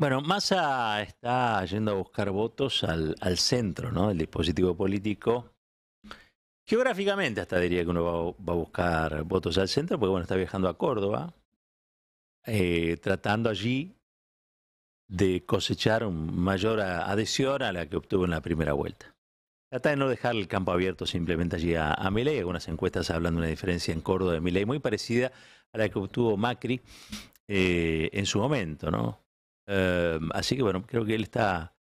Bueno, Massa está yendo a buscar votos al, centro, ¿no? El dispositivo político. Geográficamente hasta diría que uno va, a buscar votos al centro, porque bueno, está viajando a Córdoba, eh, tratando allí de cosechar un mayor adhesión a la que obtuvo en la primera vuelta. Trata de no dejar el campo abierto simplemente allí a, a Milei. Algunas encuestas hablan de una diferencia en Córdoba de Milei muy parecida a la que obtuvo Macri eh, en su momento, ¿no? Em, así que bueno, creo que él está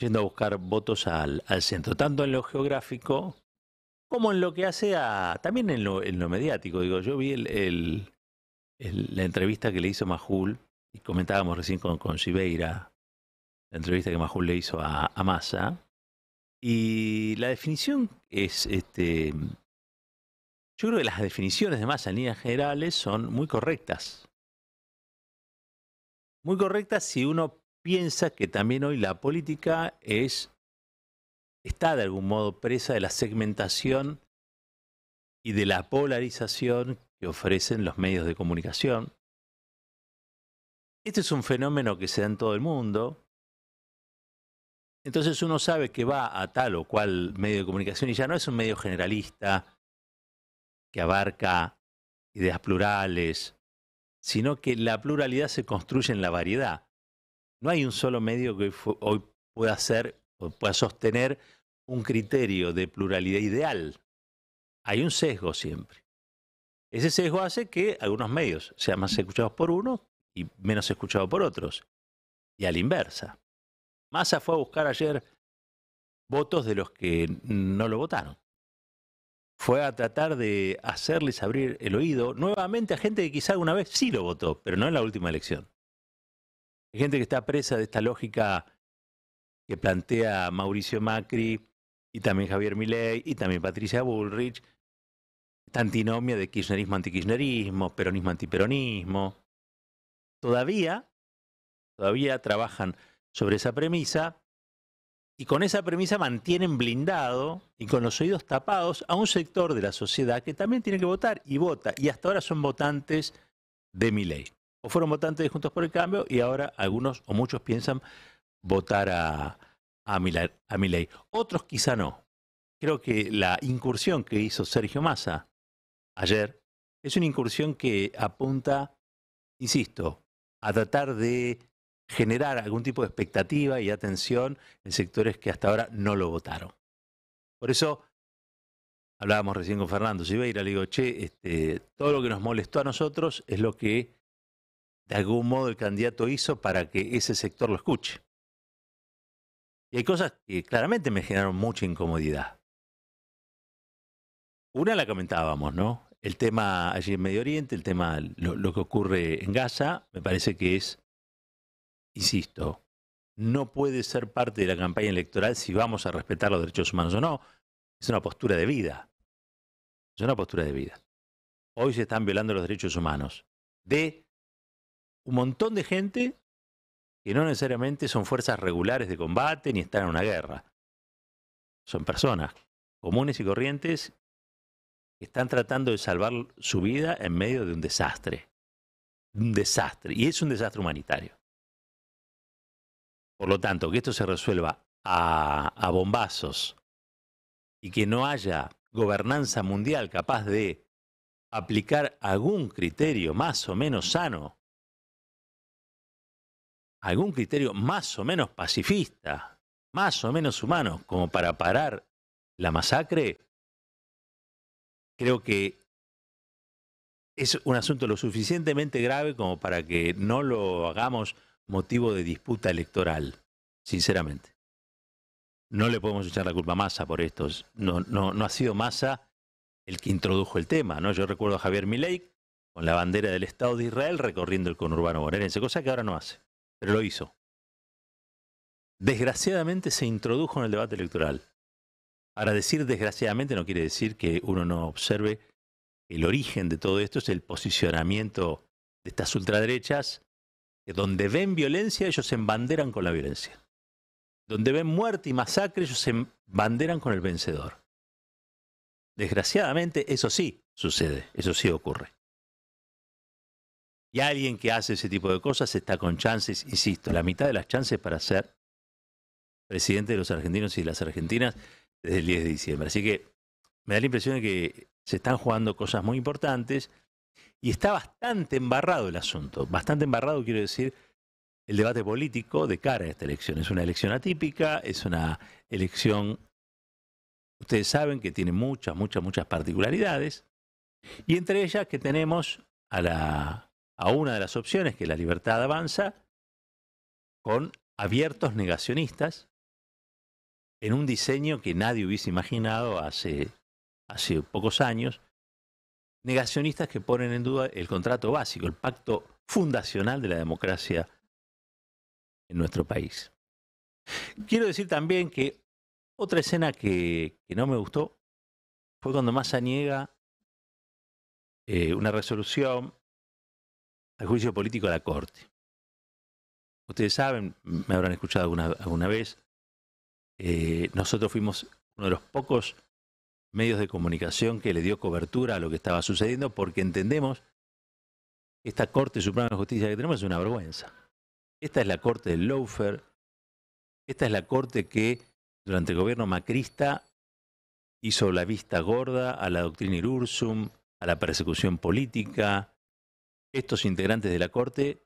yendo a buscar votos al, centro, tanto en lo geográfico como en lo que hace a, también en lo, mediático. Digo, yo vi la entrevista que le hizo Majul, y comentábamos recién con, con Sibeira, la entrevista que Majul le hizo a, a Massa, y la definición es, este, yo creo que las definiciones de Massa en líneas generales son muy correctas muy correcta si uno piensa que también hoy la política está de algún modo presa de la segmentación y de la polarización que ofrecen los medios de comunicación. Este es un fenómeno que se da en todo el mundo. Entonces uno sabe que va a tal o cual medio de comunicación y ya no es un medio generalista que abarca ideas plurales, sino que la pluralidad se construye en la variedad. No hay un solo medio que hoy pueda hacer o pueda sostener un criterio de pluralidad ideal. Hay un sesgo siempre. Ese sesgo hace que algunos medios sean más escuchados por uno y menos escuchados por otros. Y a la inversa. Massa fue a buscar ayer votos de los que no lo votaron fue a tratar de hacerles abrir el oído nuevamente a gente que quizá alguna vez sí lo votó, pero no en la última elección. Hay gente que está presa de esta lógica que plantea Mauricio Macri y también Javier Milei y también Patricia Bullrich, esta antinomia de kirchnerismo antikirchnerismo, peronismo antiperonismo. Todavía, todavía trabajan sobre esa premisa y con esa premisa mantienen blindado y con los oídos tapados a un sector de la sociedad que también tiene que votar y vota. Y hasta ahora son votantes de mi ley. O fueron votantes de Juntos por el Cambio y ahora algunos o muchos piensan votar a, mi ley. Otros quizá no. Creo que la incursión que hizo Sergio Massa ayer es una incursión que apunta, insisto, a tratar de generar algún tipo de expectativa y atención en sectores que hasta ahora no lo votaron. Por eso hablábamos recién con Fernando Siveira, le digo, che, este, todo lo que nos molestó a nosotros es lo que de algún modo el candidato hizo para que ese sector lo escuche. Y hay cosas que claramente me generaron mucha incomodidad. Una la comentábamos, ¿no? El tema allí en Medio Oriente, el tema, lo que ocurre en Gaza, me parece que es insisto, no puede ser parte de la campaña electoral si vamos a respetar los derechos humanos o no. Es una postura de vida. Es una postura de vida. Hoy se están violando los derechos humanos de un montón de gente que no necesariamente son fuerzas regulares de combate ni están en una guerra. Son personas comunes y corrientes que están tratando de salvar su vida en medio de un desastre. Un desastre. Y es un desastre humanitario. Por lo tanto, que esto se resuelva a, bombazos y que no haya gobernanza mundial capaz de aplicar algún criterio más o menos sano, algún criterio más o menos pacifista, más o menos humano, como para parar la masacre, creo que es un asunto lo suficientemente grave como para que no lo hagamos motivo de disputa electoral, sinceramente. No le podemos echar la culpa a Massa por esto. No, no, ha sido Massa el que introdujo el tema. ¿no? Yo recuerdo a Javier Milei con la bandera del Estado de Israel recorriendo el conurbano bonaerense, cosa que ahora no hace, pero lo hizo. Desgraciadamente se introdujo en el debate electoral. Ahora, decir desgraciadamente no quiere decir que uno no observe el origen de todo esto es el posicionamiento de estas ultraderechas eh, donde ven violencia, ellos se embanderan con la violencia. Donde ven muerte y masacre, ellos se embanderan con el vencedor. Desgraciadamente, eso sí sucede, eso sí ocurre. Y alguien que hace ese tipo de cosas está con chances, insisto, la mitad de las chances para ser presidente de los argentinos y las argentinas desde el 10 de diciembre. Así que me da la impresión de que se están jugando cosas muy importantes y está bastante embarrado el asunto, bastante embarrado quiero decir el debate político de cara a esta elección. Es una elección atípica, es una elección, ustedes saben que tiene muchas, muchas, muchas particularidades, y entre ellas que tenemos a, una de las opciones, que la libertad avanza, con abiertos negacionistas, en un diseño que nadie hubiese imaginado hace, hace pocos años, negacionistas que ponen en duda el contrato básico, el pacto fundacional de la democracia en nuestro país. Quiero decir también que otra escena que, no me gustó fue cuando Massa niega eh, una resolución al juicio político de la Corte. Ustedes saben, me habrán escuchado alguna, alguna vez, eh, nosotros fuimos uno de los pocos medios de comunicación que le dio cobertura a lo que estaba sucediendo, porque entendemos que esta Corte Suprema de Justicia que tenemos es una vergüenza. Esta es la Corte del Lawfare, esta es la Corte que durante el gobierno macrista hizo la vista gorda a la doctrina Irursum, a la persecución política. Estos integrantes de la Corte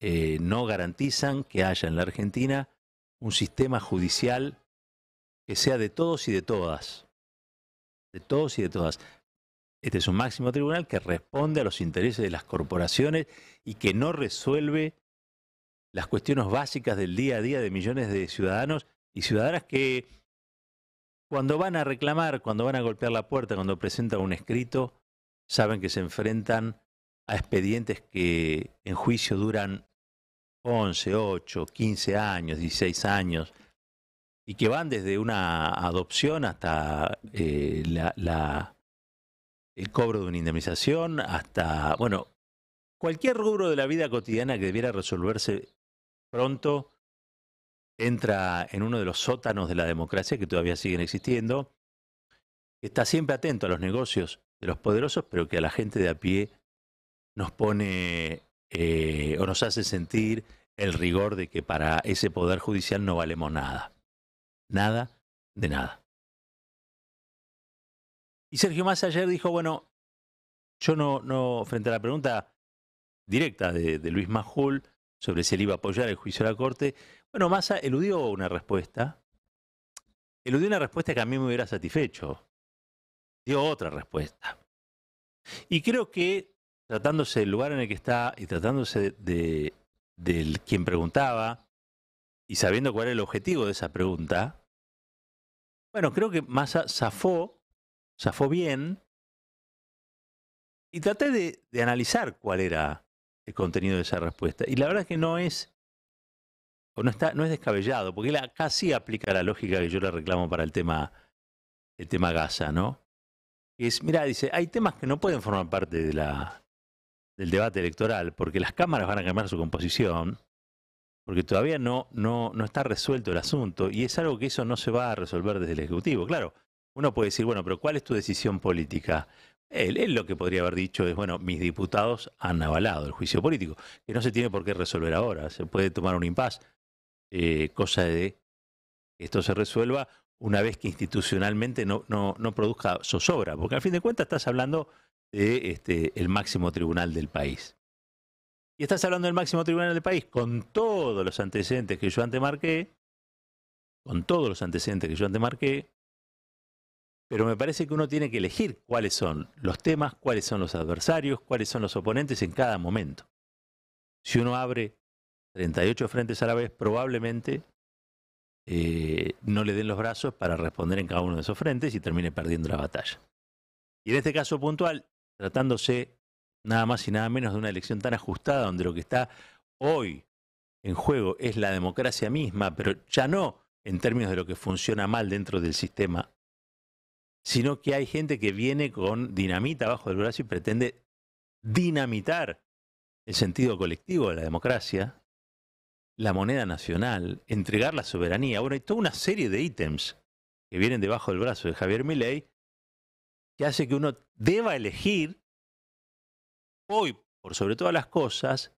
eh, no garantizan que haya en la Argentina un sistema judicial que sea de todos y de todas, de todos y de todas. Este es un máximo tribunal que responde a los intereses de las corporaciones y que no resuelve las cuestiones básicas del día a día de millones de ciudadanos y ciudadanas que cuando van a reclamar, cuando van a golpear la puerta, cuando presentan un escrito, saben que se enfrentan a expedientes que en juicio duran 11, 8, 15 años, 16 años, y que van desde una adopción hasta eh, la, el cobro de una indemnización, hasta, bueno, cualquier rubro de la vida cotidiana que debiera resolverse pronto entra en uno de los sótanos de la democracia que todavía siguen existiendo, está siempre atento a los negocios de los poderosos, pero que a la gente de a pie nos pone eh, o nos hace sentir el rigor de que para ese poder judicial no valemos nada nada de nada. Y Sergio Massa ayer dijo, bueno, yo no, no frente a la pregunta directa de, Luis Majul sobre si él iba a apoyar el juicio de la Corte, bueno, Massa eludió una respuesta, eludió una respuesta que a mí me hubiera satisfecho, dio otra respuesta. Y creo que tratándose del lugar en el que está y tratándose de quien preguntaba, y sabiendo cuál era el objetivo de esa pregunta, bueno, creo que Massa zafó, zafó bien. Y traté de, analizar cuál era el contenido de esa respuesta. Y la verdad es que no es, o no, está, no es descabellado, porque él casi aplica la lógica que yo le reclamo para el tema, el tema Gaza, ¿no? es, mira, dice, hay temas que no pueden formar parte de la, del debate electoral, porque las cámaras van a cambiar su composición, porque todavía no, no, está resuelto el asunto y es algo que eso no se va a resolver desde el Ejecutivo. Claro, uno puede decir, bueno, pero ¿cuál es tu decisión política? Él, lo que podría haber dicho es, bueno, mis diputados han avalado el juicio político, que no se tiene por qué resolver ahora, se puede tomar un impas, eh, cosa de que esto se resuelva una vez que institucionalmente no, no, produzca zozobra, porque al fin de cuentas estás hablando de este, el máximo tribunal del país y estás hablando del máximo tribunal del país con todos los antecedentes que yo marqué, con todos los antecedentes que yo marqué pero me parece que uno tiene que elegir cuáles son los temas, cuáles son los adversarios, cuáles son los oponentes en cada momento. Si uno abre 38 frentes a la vez, probablemente eh, no le den los brazos para responder en cada uno de esos frentes y termine perdiendo la batalla. Y en este caso puntual, tratándose nada más y nada menos de una elección tan ajustada donde lo que está hoy en juego es la democracia misma, pero ya no en términos de lo que funciona mal dentro del sistema, sino que hay gente que viene con dinamita bajo el brazo y pretende dinamitar el sentido colectivo de la democracia, la moneda nacional, entregar la soberanía. Bueno, hay toda una serie de ítems que vienen debajo del brazo de Javier Milei que hace que uno deba elegir hoy, por sobre todas las cosas,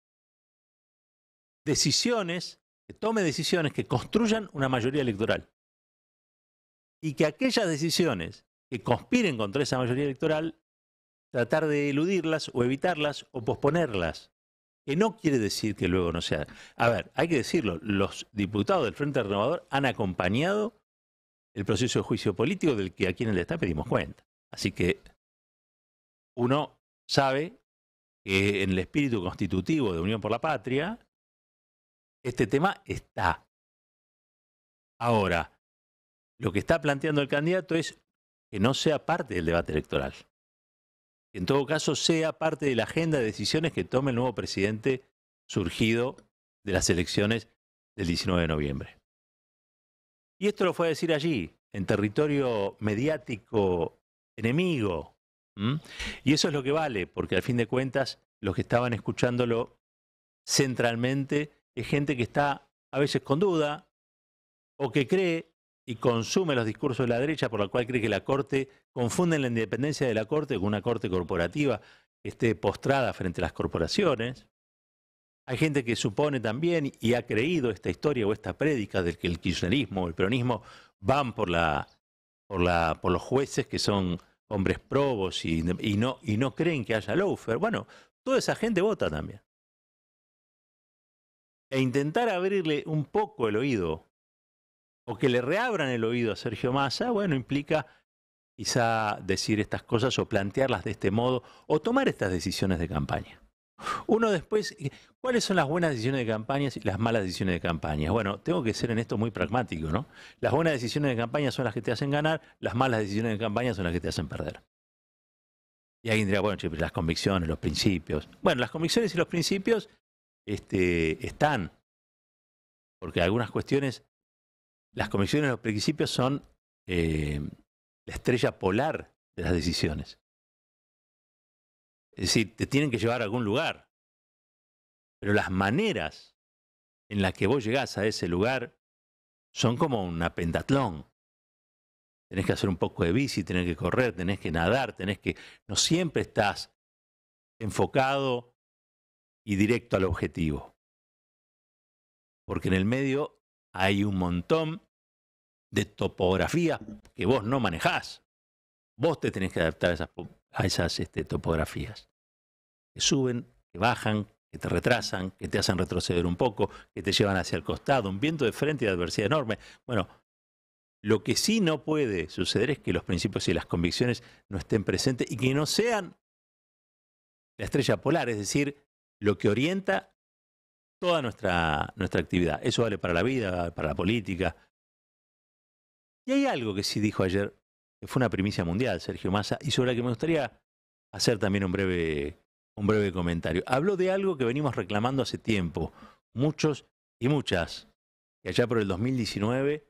decisiones, que tome decisiones que construyan una mayoría electoral. Y que aquellas decisiones que conspiren contra esa mayoría electoral, tratar de eludirlas o evitarlas o posponerlas. Que no quiere decir que luego no sea. A ver, hay que decirlo, los diputados del Frente Renovador han acompañado el proceso de juicio político del que aquí en el Estado pedimos cuenta. Así que uno sabe que eh, en el espíritu constitutivo de Unión por la Patria, este tema está. Ahora, lo que está planteando el candidato es que no sea parte del debate electoral. Que en todo caso sea parte de la agenda de decisiones que tome el nuevo presidente surgido de las elecciones del 19 de noviembre. Y esto lo fue a decir allí, en territorio mediático enemigo y eso es lo que vale, porque al fin de cuentas, los que estaban escuchándolo centralmente es gente que está a veces con duda o que cree y consume los discursos de la derecha, por la cual cree que la Corte confunde la independencia de la Corte con una Corte corporativa que esté postrada frente a las corporaciones. Hay gente que supone también y ha creído esta historia o esta prédica del que el kirchnerismo, el peronismo van por, la, por, la, por los jueces que son hombres probos y, no, y no creen que haya loafer, bueno, toda esa gente vota también. E intentar abrirle un poco el oído o que le reabran el oído a Sergio Massa, bueno, implica quizá decir estas cosas o plantearlas de este modo o tomar estas decisiones de campaña. Uno después, eh, ¿cuáles son las buenas decisiones de campaña y las malas decisiones de campaña? Bueno, tengo que ser en esto muy pragmático, ¿no? Las buenas decisiones de campaña son las que te hacen ganar, las malas decisiones de campaña son las que te hacen perder. Y alguien dirá, bueno, las convicciones, los principios. Bueno, las convicciones y los principios este, están, porque algunas cuestiones, las convicciones y los principios son eh, la estrella polar de las decisiones. Es decir, te tienen que llevar a algún lugar. Pero las maneras en las que vos llegás a ese lugar son como una pentatlón. Tenés que hacer un poco de bici, tenés que correr, tenés que nadar, tenés que... No siempre estás enfocado y directo al objetivo. Porque en el medio hay un montón de topografía que vos no manejás. Vos te tenés que adaptar a esas a esas este, topografías. Que suben, que bajan, que te retrasan, que te hacen retroceder un poco, que te llevan hacia el costado, un viento de frente y adversidad enorme. Bueno, lo que sí no puede suceder es que los principios y las convicciones no estén presentes y que no sean la estrella polar, es decir, lo que orienta toda nuestra, nuestra actividad. Eso vale para la vida, para la política. Y hay algo que sí dijo ayer eh, fue una primicia mundial, Sergio Massa, y sobre la que me gustaría hacer también un breve, un breve comentario. Habló de algo que venimos reclamando hace tiempo, muchos y muchas, que allá por el 2019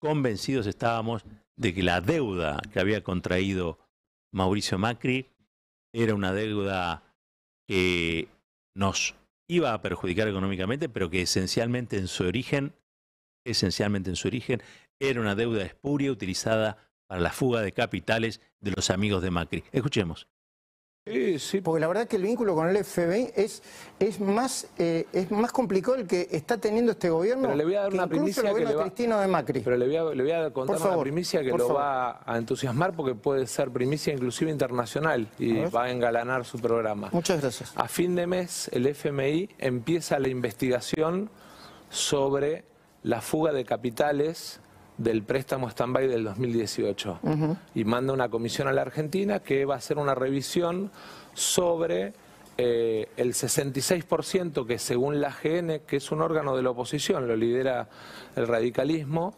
convencidos estábamos de que la deuda que había contraído Mauricio Macri era una deuda que nos iba a perjudicar económicamente, pero que esencialmente en su origen, esencialmente en su origen, era una deuda espuria utilizada para la fuga de capitales de los amigos de Macri. Escuchemos. Sí, sí. Porque la verdad es que el vínculo con el FBI es, es, más, eh, es más complicado el que está teniendo este gobierno. Pero le voy a dar una primicia de Macri. Pero le voy a, le voy a contar una primicia que lo va a entusiasmar porque puede ser primicia inclusive internacional y va a engalanar su programa. Muchas gracias. A fin de mes el FMI empieza la investigación sobre la fuga de capitales del préstamo stand-by del 2018 y manda una comisión a la Argentina que va a hacer una revisión sobre eh, el 66% que según la GN, que es un órgano de la oposición, lo lidera el radicalismo,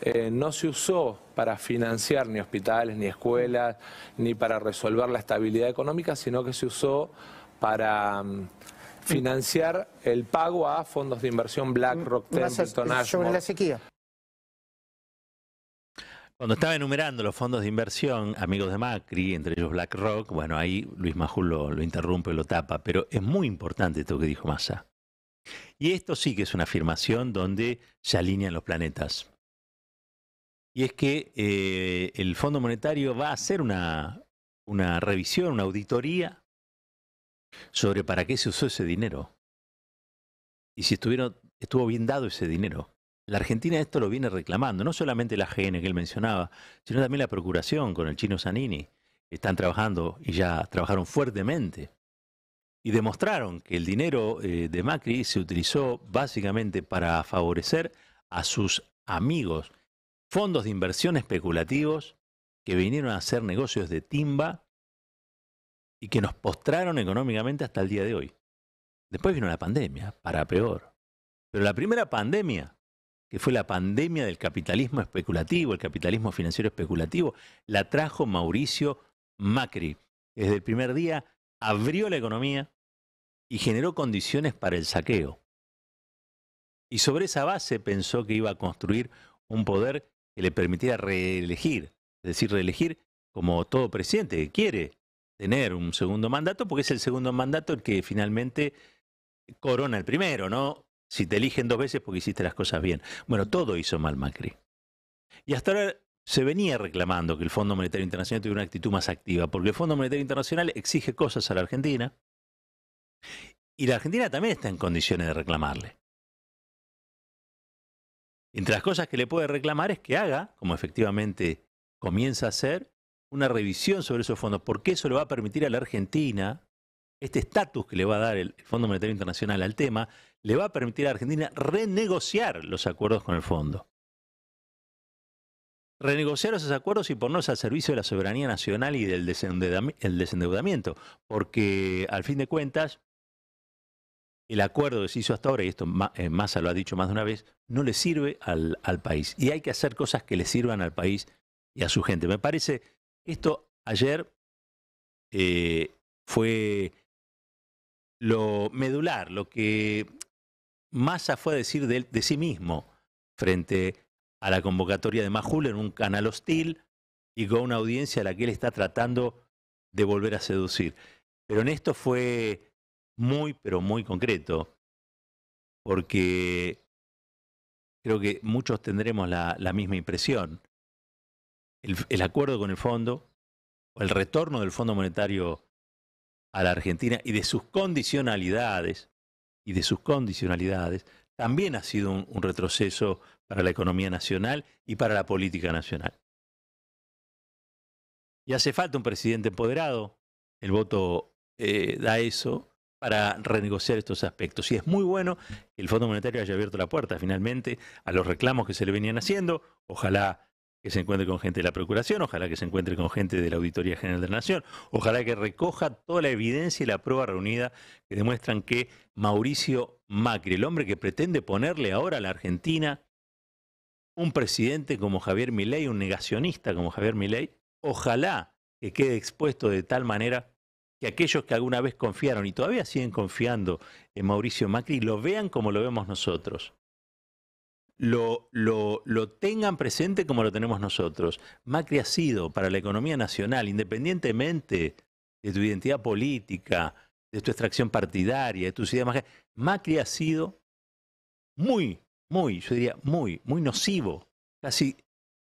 eh, no se usó para financiar ni hospitales, ni escuelas, ni para resolver la estabilidad económica, sino que se usó para mm, financiar el pago a fondos de inversión BlackRock, Templeton, Ashmore. Sobre la sequía. Cuando estaba enumerando los fondos de inversión, amigos de Macri, entre ellos BlackRock, bueno, ahí Luis Majul lo, interrumpe interrumpe, lo tapa, pero es muy importante esto que dijo Massa. Y esto sí que es una afirmación donde se alinean los planetas. Y es que eh, el Fondo Monetario va a hacer una, una revisión, una auditoría sobre para qué se usó ese dinero. Y si estuvieron, estuvo bien dado ese dinero. La Argentina esto lo viene reclamando, no solamente la GN que él mencionaba, sino también la Procuración con el chino Zanini. Están trabajando y ya trabajaron fuertemente y demostraron que el dinero eh, de Macri se utilizó básicamente para favorecer a sus amigos, fondos de inversión especulativos que vinieron a hacer negocios de timba y que nos postraron económicamente hasta el día de hoy. Después vino la pandemia, para peor. Pero la primera pandemia que fue la pandemia del capitalismo especulativo, el capitalismo financiero especulativo, la trajo Mauricio Macri. Desde el primer día abrió la economía y generó condiciones para el saqueo. Y sobre esa base pensó que iba a construir un poder que le permitiera reelegir, es decir, reelegir como todo presidente que quiere tener un segundo mandato, porque es el segundo mandato el que finalmente corona el primero, ¿no? Si te eligen dos veces porque hiciste las cosas bien. Bueno, todo hizo mal Macri. Y hasta ahora se venía reclamando que el Fondo Monetario Internacional tuviera una actitud más activa, porque el Fondo Monetario Internacional exige cosas a la Argentina y la Argentina también está en condiciones de reclamarle. Entre las cosas que le puede reclamar es que haga, como efectivamente comienza a hacer, una revisión sobre esos fondos, porque eso le va a permitir a la Argentina este estatus que le va a dar el Fondo Monetario Internacional al tema, le va a permitir a Argentina renegociar los acuerdos con el fondo. Renegociar esos acuerdos y ponernos al servicio de la soberanía nacional y del desendeudamiento, porque al fin de cuentas, el acuerdo que se hizo hasta ahora, y esto eh, Massa lo ha dicho más de una vez, no le sirve al, país. Y hay que hacer cosas que le sirvan al país y a su gente. Me parece, esto ayer eh, fue lo medular, lo que Massa fue a decir de, sí mismo frente a la convocatoria de Majul en un canal hostil y con una audiencia a la que él está tratando de volver a seducir. Pero en esto fue muy, pero muy concreto, porque creo que muchos tendremos la, misma impresión. El, el, acuerdo con el fondo, o el retorno del Fondo Monetario a la Argentina y de sus condicionalidades, y de sus condicionalidades, también ha sido un, retroceso para la economía nacional y para la política nacional. Y hace falta un presidente empoderado, el voto eh, da eso, para renegociar estos aspectos. Y es muy bueno que el Fondo Monetario haya abierto la puerta finalmente a los reclamos que se le venían haciendo. Ojalá que se encuentre con gente de la Procuración, ojalá que se encuentre con gente de la Auditoría General de la Nación, ojalá que recoja toda la evidencia y la prueba reunida que demuestran que Mauricio Macri, el hombre que pretende ponerle ahora a la Argentina un presidente como Javier Milei, un negacionista como Javier Milei, ojalá que quede expuesto de tal manera que aquellos que alguna vez confiaron y todavía siguen confiando en Mauricio Macri lo vean como lo vemos nosotros lo, lo, tengan presente como lo tenemos nosotros. Macri ha sido para la economía nacional, independientemente de tu identidad política, de tu extracción partidaria, de tus ideas, Macri ha sido muy, muy, yo diría muy, muy nocivo. Casi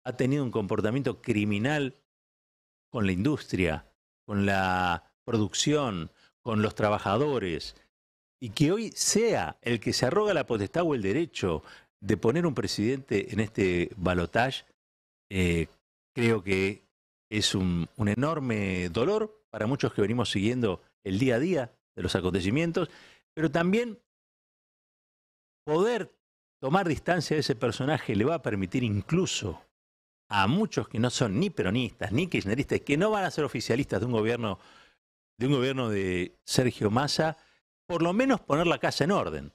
ha tenido un comportamiento criminal con la industria, con la producción, con los trabajadores, y que hoy sea el que se arroga la potestad o el derecho, de poner un presidente en este balotage eh, creo que es un, un enorme dolor para muchos que venimos siguiendo el día a día de los acontecimientos, pero también poder tomar distancia de ese personaje le va a permitir incluso a muchos que no son ni peronistas ni kirchneristas, que no van a ser oficialistas de un gobierno de un gobierno de Sergio Massa, por lo menos poner la casa en orden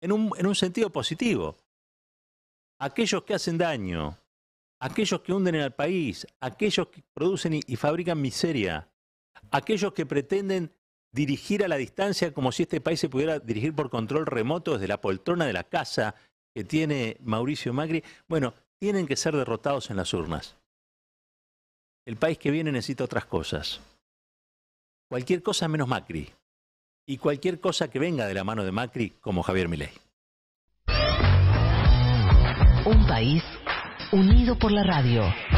en un, sentido positivo. Aquellos que hacen daño, aquellos que hunden al país, aquellos que producen y, y fabrican miseria, aquellos que pretenden dirigir a la distancia como si este país se pudiera dirigir por control remoto desde la poltrona de la casa que tiene Mauricio Macri, bueno, tienen que ser derrotados en las urnas. El país que viene necesita otras cosas. Cualquier cosa menos Macri y cualquier cosa que venga de la mano de Macri como Javier Milei. Un país unido por la radio.